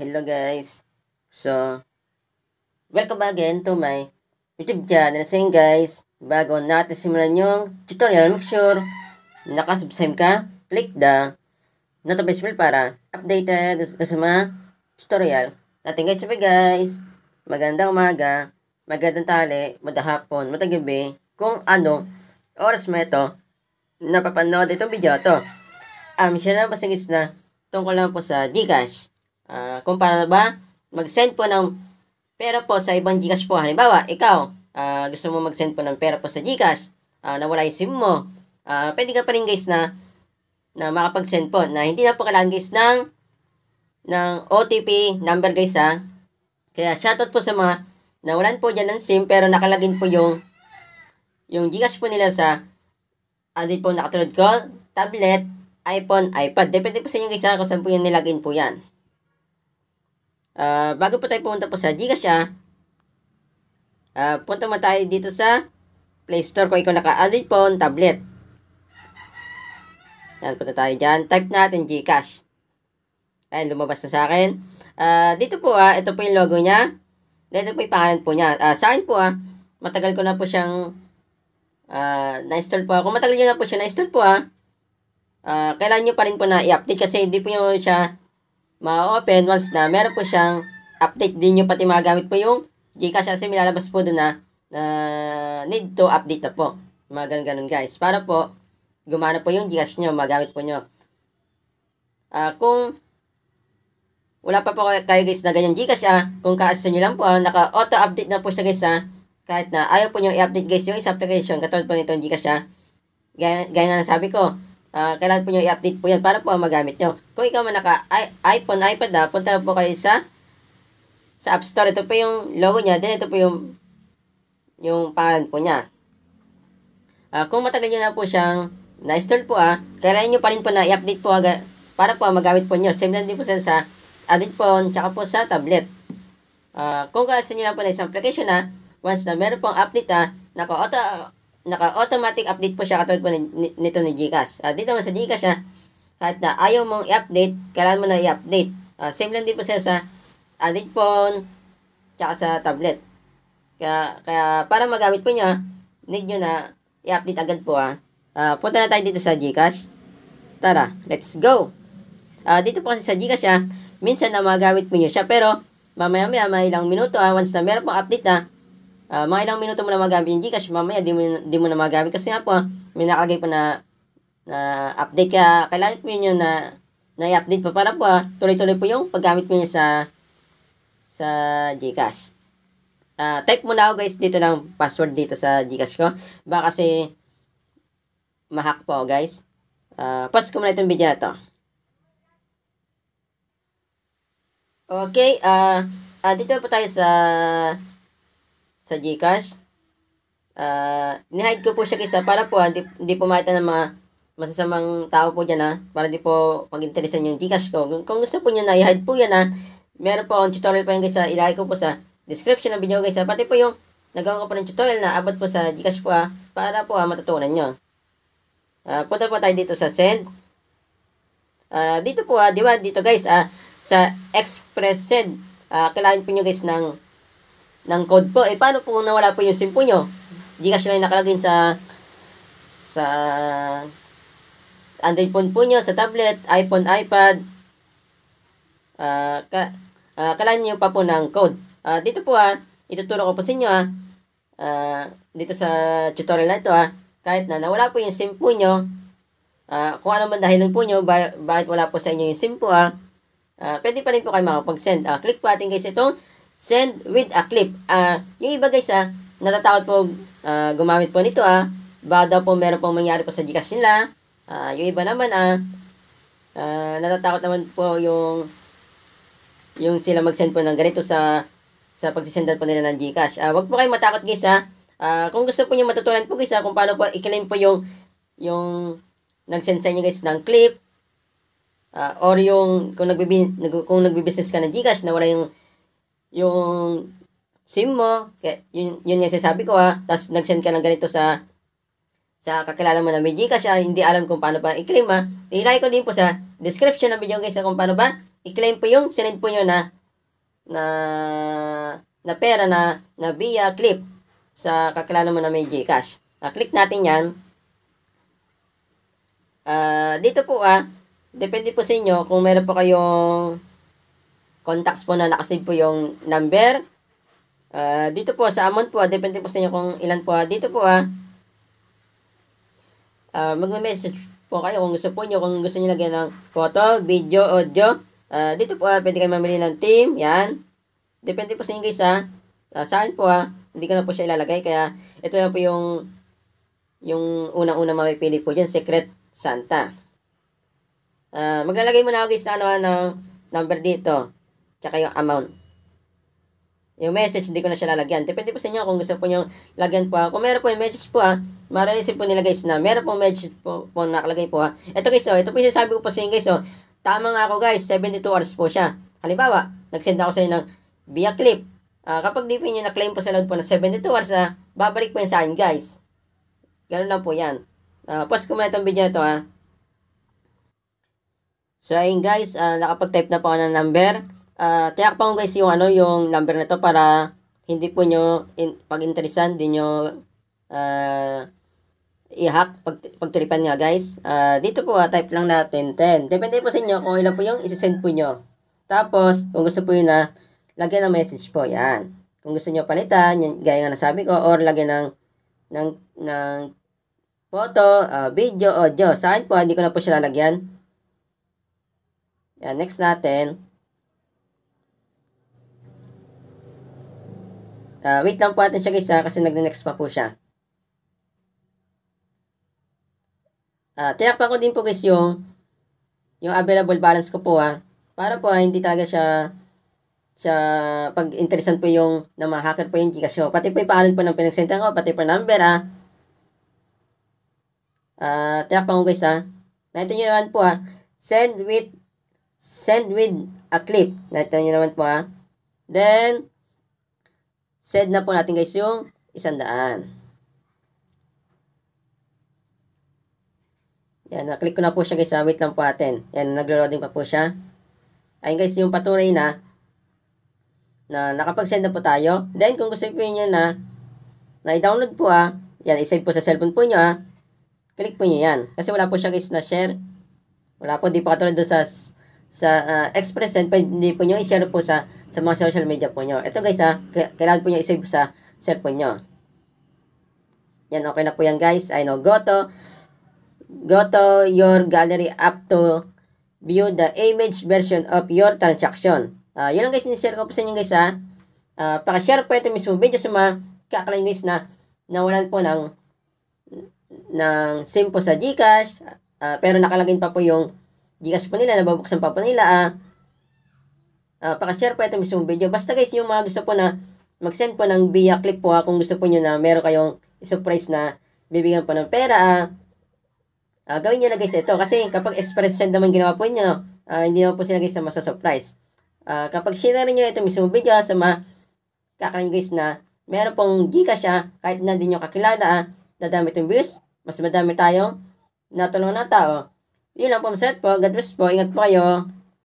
Hello guys. So, welcome again to my YouTube channel. So guys, bago natin simulan yung tutorial, make sure nakasubscribe ka. Click the notification bell para updated sa mga tutorial natin guys. Sabi guys, magandang umaga, magandang tali, madahapon, matagabi, kung anong oras mo ito napapanood itong video to. Um, siya lang pasingis na tungkol lang po sa Gcash. Uh, kung paano ba mag-send po ng pera po sa ibang Gcash po. Halimbawa, ikaw, uh, gusto mo mag-send po ng pera po sa Gcash, uh, nawala yung SIM mo, uh, pwede ka pa rin guys na na makapag-send po na hindi na po kailangan guys ng ng OTP number guys ha. Kaya shoutout po sa mga nawalan po dyan ng SIM pero nakalagin po yung yung Gcash po nila sa andin po nakatulad ko, tablet, iPhone, iPad. Depende po sa inyo guys ha kung saan po yung nilagin po yan. Uh, bago pa tayo pumunta po sa Gcash ha, uh, ah, punta mo tayo dito sa Play Store kung ikaw naka-Android phone, tablet. Yan, punta tayo dyan. Type natin Gcash. Ayan, lumabas na sa akin. Uh, dito po ah, ito po yung logo niya. Dito po yung pangalan po niya. Uh, sa akin po ah, matagal ko na po siyang uh, na-install po. Kung matagal nyo na po siya na-install po ah, uh, kailangan nyo pa rin po na i-update kasi hindi po nyo siya ma-open once na meron po siyang update din yung pati magamit po yung Gcash kasi milalabas po doon na uh, need to update na po. Mga ganun-ganun guys. Para po gumana po yung Gcash nyo, magamit po nyo. Uh, kung wala pa po kayo guys na ganyan Gcash ah, kung kaasa nyo lang po, ah, naka-auto update na po siya guys ah. Kahit na ayaw po nyo i-update guys yung isang application, katulad po nitong Gcash ah. Gaya, gaya nga na sabi ko, Uh, kailangan po nyo i-update po yan para po magamit nyo. Kung ikaw man naka iPhone, iPad na, ah, punta po kayo sa sa App Store. Ito po yung logo niya. Then ito po yung yung pangalan po niya. Uh, kung matagal nyo na po siyang na-install po ah, kailangan nyo pa rin po na i-update po agad para po magamit po nyo. Same lang din po sa, sa Android phone tsaka po sa tablet. Uh, kung kasi nyo na po na isang application na, once na meron pong update ah, naka-auto naka-automatic update po siya katulad po nito ni Gcash. Uh, dito naman sa Gcash ha, ah, kahit na ayaw mong i-update, kailangan mo na i-update. Uh, same lang din po siya sa Android phone, tsaka sa tablet. Kaya, kaya para magamit po niya, need nyo na i-update agad po ha. Uh, punta na tayo dito sa Gcash. Tara, let's go! Uh, dito po kasi sa Gcash ha, minsan na magamit po niyo siya. Pero, mamaya-maya, may ilang minuto ha, once na meron pong update ha, uh, mga ilang minuto mo na magamit yung Gcash, mamaya di mo, di mo na magamit. Kasi nga po, ah, may nakalagay po na, na update ka, kailangan po yun na na update pa para po ah, tuloy-tuloy po yung paggamit mo sa sa GCash. Uh, type muna ako guys dito ng password dito sa GCash ko. Baka kasi mahak po guys. Uh, pass ko muna itong video na to. Okay, ah uh, uh, dito po tayo sa sa Gcash. Uh, ah, ni-hide ko po siya kisa para po ah, hindi, hindi po makita ng mga masasamang tao po dyan ha. Ah, para hindi po mag-interesan yung Gcash ko. Kung gusto po niya na i-hide po yan ha. Meron po akong tutorial pa yun guys ha. Ilagay ko po sa description ng video guys ha. Pati po yung nagawa ko po ng tutorial na abot po sa Gcash po ha. Para po ha matutunan nyo. Uh, punta po tayo dito sa send. Uh, dito po ha. Di ba dito guys ha. Sa express send. Uh, kailangan po nyo guys ng ng code po. Eh, paano po nawala po yung SIM po nyo? Gcash lang nakalagin sa sa Android phone po nyo, sa tablet, iPhone, iPad. Uh, ka, uh, kailangan nyo pa po ng code. Uh, dito po ha, ituturo ko po sa inyo ha. Uh, dito sa tutorial na ito ha. Kahit na nawala po yung SIM po nyo, uh, kung ano man dahilan po nyo, ba- bakit wala po sa inyo yung SIM po ha. Uh, pwede pa rin po kayo makapag-send. Uh, click po atin guys itong Send with a clip. Uh, yung iba guys ah, natatakot po uh, gumamit po nito ah. Baka daw po meron pong mangyari po sa Gcash nila. Uh, yung iba naman ah, uh, natatakot naman po yung yung sila mag-send po ng ganito sa sa pagsisendan po nila ng Gcash. Uh, wag po kayong matakot guys ha. Uh, kung gusto po niyo matutunan po guys ha, kung paano po i-claim po yung yung nag-send sa inyo guys ng clip uh, or yung kung nagbibi nag, kung nagbi-business ka ng Gcash na wala yung yung SIM mo, yun, yun yung sinasabi ko ha, tapos nag-send ka ng ganito sa sa kakilala mo na may Gcash ha, hindi alam kung paano pa i-claim ha, ilagay ko din po sa description ng video guys kung paano ba i-claim po yung sinend po nyo na na na pera na na via clip sa kakilala mo na may Gcash. Na click natin 'yan. Uh, dito po ah, depende po sa inyo kung meron po kayong contacts po na nakasave po yung number. Uh, dito po sa amount po, ah, depende po sa inyo kung ilan po. Ah. Dito po ah, uh, magme-message po kayo kung gusto po nyo, kung gusto nyo lagyan ng photo, video, audio. Uh, dito po ah, pwede kayo mamili ng team, yan. Depende po sa inyo guys ha. Uh, saan po ah, hindi ko na po siya ilalagay. Kaya ito na po yung yung unang unang mapipili po dyan, Secret Santa. Uh, maglalagay muna ako guys na ano, ng number dito tsaka yung amount. Yung message, hindi ko na siya lalagyan. Depende po sa inyo kung gusto po nyo lagyan po. Ha. Kung meron po yung message po ha, ah, marireceive po nila guys na meron po message po, po nakalagay po ha. Ah. Ito guys, oh, ito po yung sabi ko po sa inyo guys. Oh, tama nga ako guys, 72 hours po siya. Halimbawa, nagsend ako sa inyo ng via clip. Uh, kapag di po nyo na-claim po sa load po ng 72 hours na, babalik po yun sa inyo guys. Ganun lang po yan. Uh, post ko muna itong video na ito ha. So ayun guys, uh, nakapag-type na po ako ng number uh, ah, tiyak pa guys yung ano yung number na to para hindi po nyo in, pag interesan hindi nyo uh, i-hack pag, pagtripan nga guys uh, dito po uh, type lang natin 10 depende po sa inyo kung ilan po yung isi-send po nyo tapos kung gusto po yun na lagyan ng message po yan kung gusto nyo palitan yan, gaya nga nasabi ko or lagyan ng ng ng photo uh, video audio saan po hindi ko na po siya lalagyan yan next natin Uh, wait lang po natin siya guys ha, kasi nagne-next pa po siya. Uh, tinakpan ko din po guys yung yung available balance ko po ha. Para po ha, hindi talaga siya siya pag interesan po yung na ma-hacker po yung Gcash ko. Pati po yung pangalan po ng pinagsentan ko, pati po number ha. Uh, tinakpan ko guys ha. Nakita nyo naman po ha. Send with send with a clip. Nakita nyo naman po ha. Then, Send na po natin guys yung isandaan. Yan, na ko na po siya guys. Ah. Wait lang po natin. Yan, naglo-loading pa po siya. Ayun guys, yung patunay na na nakapag-send na po tayo. Then, kung gusto po niyo na na i-download po ah, yan, i-save po sa cellphone po niyo ah, click po niyo yan. Kasi wala po siya guys na share. Wala po, di pa katulad doon sa sa uh, express send, pwede po nyo i-share po sa, sa mga social media po nyo. Ito guys ha, ah, kailangan po nyo i-save sa cellphone nyo. Yan, okay na po yan guys. I know, go to, go to your gallery app to view the image version of your transaction. Uh, yun lang guys, i-share ko po sa inyo guys ha. Uh, Paka-share po ito mismo video sa mga kakalain guys na nawalan po ng ng SIM sa Gcash uh, pero nakalagay pa po yung Gcash pa nila, nababuksan pa pa nila, ah, uh, pakashare po ito mismong video. Basta guys, yung mga gusto po na mag-send po ng via clip po ha, ah, kung gusto po nyo na meron kayong surprise na bibigyan po ng pera, ah, Uh, gawin nyo na guys ito kasi kapag express send naman ginawa po nyo, uh, hindi naman po sila guys na masasurprise. Ah, kapag share nyo ito mismong video sa mga kakarin guys na meron pong Gcash siya, kahit na hindi nyo kakilala ah, dadami itong views, mas madami tayong natulungan na tao. Yun lang po, set po. God bless po. Ingat po kayo.